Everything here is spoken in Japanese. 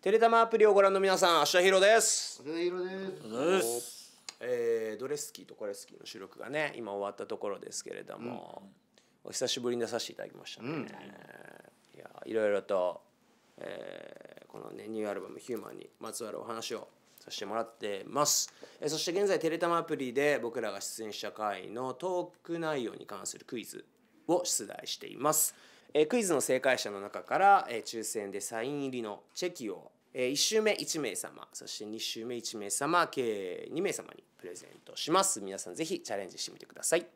テレタマアプリをご覧の皆さん、明日ひろです。武田ヒロです。えードレスキーとコレスキーの収録がね、今終わったところですけれども、お久しぶりに出させていただきましたね。うんいや、いろいろと、えーこのねニューアルバムヒューマンにまつわるお話をさせてもらってます。えーそして現在テレタマアプリで僕らが出演した回のトーク内容に関するクイズを出題しています。えクイズの正解者の中から、え抽選でサイン入りのチェキを、え1周目1名様そして2周目1名様計2名様にプレゼントします皆さん是非チャレンジしてみてください